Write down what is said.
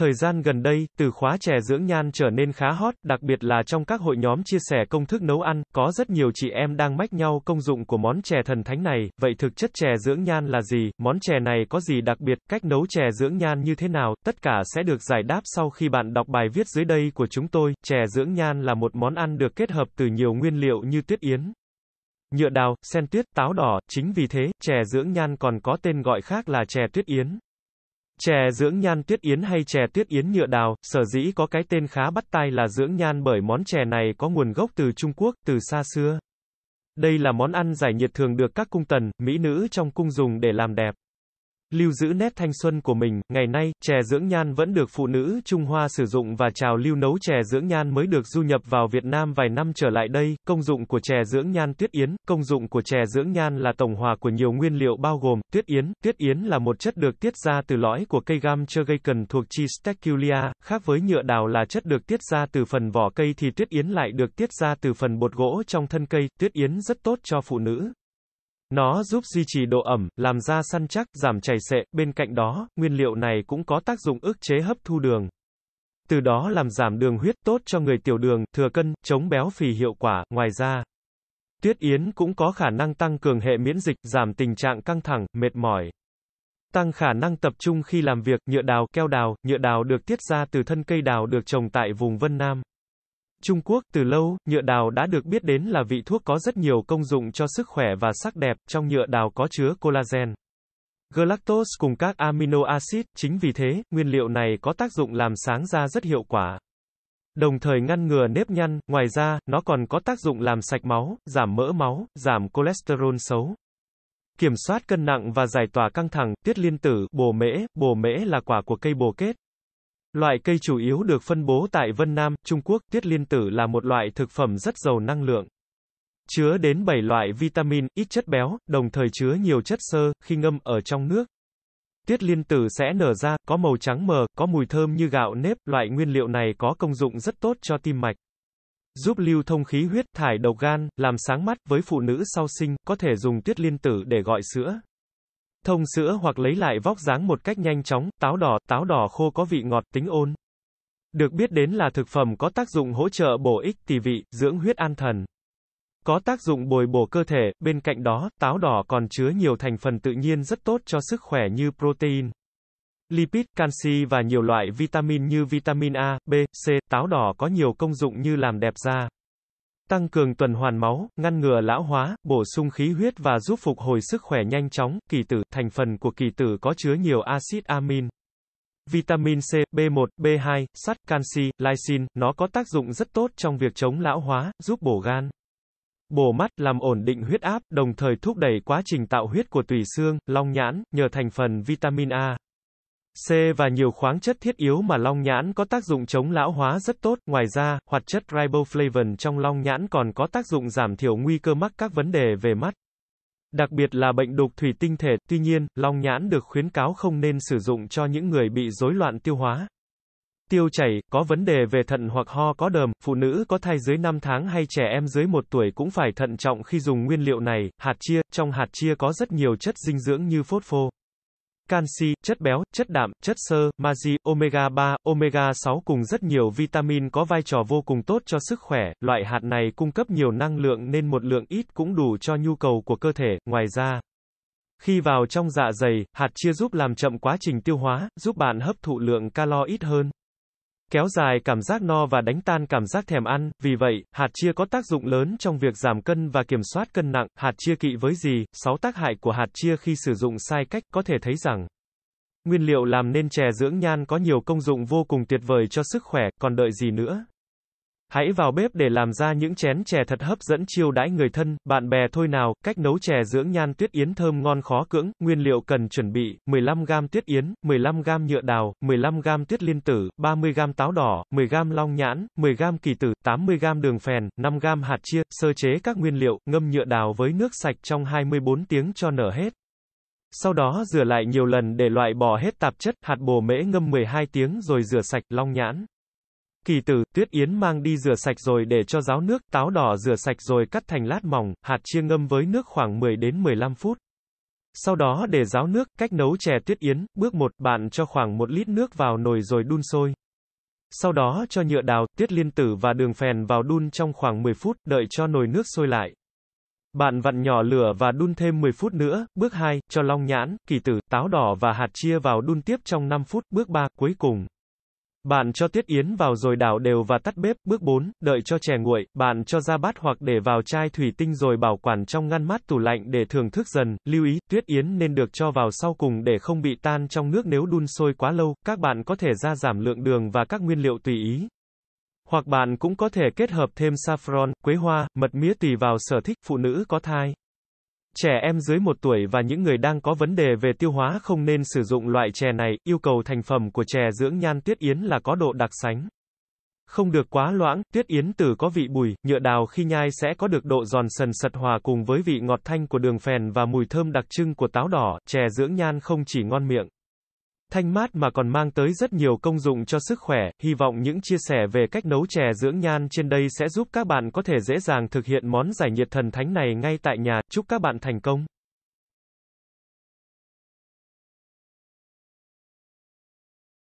Thời gian gần đây, từ khóa chè dưỡng nhan trở nên khá hot, đặc biệt là trong các hội nhóm chia sẻ công thức nấu ăn, có rất nhiều chị em đang mách nhau công dụng của món chè thần thánh này, vậy thực chất chè dưỡng nhan là gì, món chè này có gì đặc biệt, cách nấu chè dưỡng nhan như thế nào, tất cả sẽ được giải đáp sau khi bạn đọc bài viết dưới đây của chúng tôi. Chè dưỡng nhan là một món ăn được kết hợp từ nhiều nguyên liệu như tuyết yến, nhựa đào, sen tuyết, táo đỏ, chính vì thế, chè dưỡng nhan còn có tên gọi khác là chè tuyết yến. Chè dưỡng nhan tuyết yến hay chè tuyết yến nhựa đào, sở dĩ có cái tên khá bắt tai là dưỡng nhan bởi món chè này có nguồn gốc từ Trung Quốc, từ xa xưa. Đây là món ăn giải nhiệt thường được các cung tần, mỹ nữ trong cung dùng để làm đẹp. Lưu giữ nét thanh xuân của mình, ngày nay, chè dưỡng nhan vẫn được phụ nữ Trung Hoa sử dụng và trào lưu nấu chè dưỡng nhan mới được du nhập vào Việt Nam vài năm trở lại đây. Công dụng của chè dưỡng nhan tuyết yến, công dụng của chè dưỡng nhan là tổng hòa của nhiều nguyên liệu bao gồm tuyết yến. Tuyết yến là một chất được tiết ra từ lõi của cây gam chơ gây cần thuộc chi Steculia, khác với nhựa đào là chất được tiết ra từ phần vỏ cây thì tuyết yến lại được tiết ra từ phần bột gỗ trong thân cây. Tuyết yến rất tốt cho phụ nữ. Nó giúp duy trì độ ẩm, làm da săn chắc, giảm chảy xệ, bên cạnh đó, nguyên liệu này cũng có tác dụng ức chế hấp thu đường. Từ đó làm giảm đường huyết tốt cho người tiểu đường, thừa cân, chống béo phì hiệu quả, ngoài ra. Tuyết yến cũng có khả năng tăng cường hệ miễn dịch, giảm tình trạng căng thẳng, mệt mỏi. Tăng khả năng tập trung khi làm việc, nhựa đào, keo đào, nhựa đào được tiết ra từ thân cây đào được trồng tại vùng Vân Nam. Trung Quốc, từ lâu, nhựa đào đã được biết đến là vị thuốc có rất nhiều công dụng cho sức khỏe và sắc đẹp, trong nhựa đào có chứa collagen. Galactose cùng các amino acid, chính vì thế, nguyên liệu này có tác dụng làm sáng da rất hiệu quả. Đồng thời ngăn ngừa nếp nhăn, ngoài ra, nó còn có tác dụng làm sạch máu, giảm mỡ máu, giảm cholesterol xấu. Kiểm soát cân nặng và giải tỏa căng thẳng, tiết liên tử, bồ mễ, bồ mễ là quả của cây bồ kết, Loại cây chủ yếu được phân bố tại Vân Nam, Trung Quốc, tuyết liên tử là một loại thực phẩm rất giàu năng lượng. Chứa đến 7 loại vitamin, ít chất béo, đồng thời chứa nhiều chất xơ, khi ngâm ở trong nước. Tuyết liên tử sẽ nở ra, có màu trắng mờ, có mùi thơm như gạo nếp, loại nguyên liệu này có công dụng rất tốt cho tim mạch. Giúp lưu thông khí huyết, thải độc gan, làm sáng mắt, với phụ nữ sau sinh, có thể dùng tuyết liên tử để gọi sữa thông sữa hoặc lấy lại vóc dáng một cách nhanh chóng. Táo đỏ, táo đỏ khô có vị ngọt, tính ôn. Được biết đến là thực phẩm có tác dụng hỗ trợ bổ ích tỳ vị, dưỡng huyết an thần. Có tác dụng bồi bổ cơ thể, bên cạnh đó, táo đỏ còn chứa nhiều thành phần tự nhiên rất tốt cho sức khỏe như protein, lipid, canxi và nhiều loại vitamin như vitamin A, B, C. Táo đỏ có nhiều công dụng như làm đẹp da, tăng cường tuần hoàn máu, ngăn ngừa lão hóa, bổ sung khí huyết và giúp phục hồi sức khỏe nhanh chóng. Kỳ tử, thành phần của kỳ tử có chứa nhiều axit amin. Vitamin C, B1, B2, sắt, canxi, lysine, nó có tác dụng rất tốt trong việc chống lão hóa, giúp bổ gan, bổ mắt, làm ổn định huyết áp, đồng thời thúc đẩy quá trình tạo huyết của tủy xương, long nhãn, nhờ thành phần vitamin A. C và nhiều khoáng chất thiết yếu mà long nhãn có tác dụng chống lão hóa rất tốt. Ngoài ra, hoạt chất riboflavin trong long nhãn còn có tác dụng giảm thiểu nguy cơ mắc các vấn đề về mắt. Đặc biệt là bệnh đục thủy tinh thể, tuy nhiên, long nhãn được khuyến cáo không nên sử dụng cho những người bị rối loạn tiêu hóa. Tiêu chảy, có vấn đề về thận hoặc ho có đờm, phụ nữ có thai dưới 5 tháng hay trẻ em dưới 1 tuổi cũng phải thận trọng khi dùng nguyên liệu này. Hạt chia, trong hạt chia có rất nhiều chất dinh dưỡng như phốt phô canxi, chất béo, chất đạm, chất xơ, magie, omega 3, omega 6 cùng rất nhiều vitamin có vai trò vô cùng tốt cho sức khỏe. Loại hạt này cung cấp nhiều năng lượng nên một lượng ít cũng đủ cho nhu cầu của cơ thể. Ngoài ra, khi vào trong dạ dày, hạt chia giúp làm chậm quá trình tiêu hóa, giúp bạn hấp thụ lượng calo ít hơn kéo dài cảm giác no và đánh tan cảm giác thèm ăn. Vì vậy, hạt chia có tác dụng lớn trong việc giảm cân và kiểm soát cân nặng. Hạt chia kỵ với gì? 6 tác hại của hạt chia khi sử dụng sai cách có thể thấy rằng Nguyên liệu làm nên chè dưỡng nhan có nhiều công dụng vô cùng tuyệt vời cho sức khỏe, còn đợi gì nữa? Hãy vào bếp để làm ra những chén chè thật hấp dẫn chiêu đãi người thân, bạn bè thôi nào. Cách nấu chè dưỡng nhan tuyết yến thơm ngon khó cưỡng. Nguyên liệu cần chuẩn bị: 15 g tuyết yến, 15 g nhựa đào, 15 g tuyết liên tử, 30 g táo đỏ, 10 g long nhãn, 10 g kỳ tử, 80 g đường phèn, 5 g hạt chia. Sơ chế các nguyên liệu, ngâm nhựa đào với nước sạch trong 24 tiếng cho nở hết. Sau đó rửa lại nhiều lần để loại bỏ hết tạp chất, hạt bồ mễ ngâm 12 tiếng rồi rửa sạch, long nhãn. Kỳ tử, tuyết yến mang đi rửa sạch rồi để cho ráo nước, táo đỏ rửa sạch rồi cắt thành lát mỏng, hạt chia ngâm với nước khoảng 10 đến 15 phút. Sau đó để ráo nước, cách nấu chè tuyết yến, bước 1, bạn cho khoảng 1 lít nước vào nồi rồi đun sôi. Sau đó cho nhựa đào, tuyết liên tử và đường phèn vào đun trong khoảng 10 phút, đợi cho nồi nước sôi lại. Bạn vặn nhỏ lửa và đun thêm 10 phút nữa. Bước 2, cho long nhãn, kỳ tử, táo đỏ và hạt chia vào đun tiếp trong 5 phút. Bước 3, cuối cùng, bạn cho tiết yến vào rồi đảo đều và tắt bếp. Bước 4, đợi cho chè nguội, bạn cho ra bát hoặc để vào chai thủy tinh rồi bảo quản trong ngăn mát tủ lạnh để thưởng thức dần. Lưu ý, tuyết yến nên được cho vào sau cùng để không bị tan trong nước nếu đun sôi quá lâu. Các bạn có thể gia giảm lượng đường và các nguyên liệu tùy ý. Hoặc bạn cũng có thể kết hợp thêm saffron, quế hoa, mật mía tùy vào sở thích phụ nữ có thai. Trẻ em dưới 1 tuổi và những người đang có vấn đề về tiêu hóa không nên sử dụng loại chè này, yêu cầu thành phẩm của chè dưỡng nhan tuyết yến là có độ đặc sánh. Không được quá loãng, tuyết yến tử có vị bùi, nhựa đào khi nhai sẽ có được độ giòn sần sật hòa cùng với vị ngọt thanh của đường phèn và mùi thơm đặc trưng của táo đỏ, chè dưỡng nhan không chỉ ngon miệng thanh mát mà còn mang tới rất nhiều công dụng cho sức khỏe, hy vọng những chia sẻ về cách nấu chè dưỡng nhan trên đây sẽ giúp các bạn có thể dễ dàng thực hiện món giải nhiệt thần thánh này ngay tại nhà, chúc các bạn thành công.